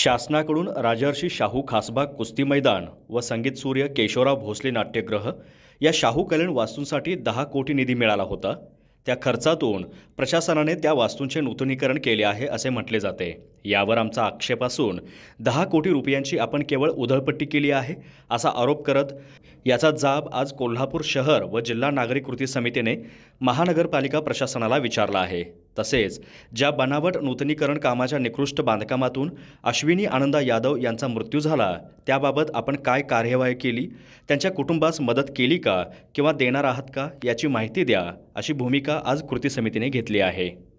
शासनाकडून राजर्षी शाहू खासबाग कुस्ती मैदान व संगीत सूर्य केशवराव भोसले नाट्यग्रह या शाहू कल्याण वास्तूंसाठी दहा कोटी निधी मिळाला होता त्या खर्चातून प्रशासनाने त्या वास्तूंचे नूतनीकरण केले आहे असे म्हटले जाते यावर आमचा आक्षेप असून दहा कोटी रुपयांची आपण केवळ उधळपट्टी केली आहे असा आरोप करत याचा जाब आज कोल्हापूर शहर व जिल्हा नागरिक कृती समितीने महानगरपालिका प्रशासनाला विचारला आहे तसेच ज्या बनावट नूतनीकरण कामाच्या निकृष्ट बांधकामातून अश्विनी आनंदा यादव यांचा मृत्यू झाला त्याबाबत आपण काय कार्यवाही केली त्यांच्या कुटुंबास मदत केली का किंवा देणार आहात का याची माहिती द्या अशी भूमिका आज कृती समितीने घेतली आहे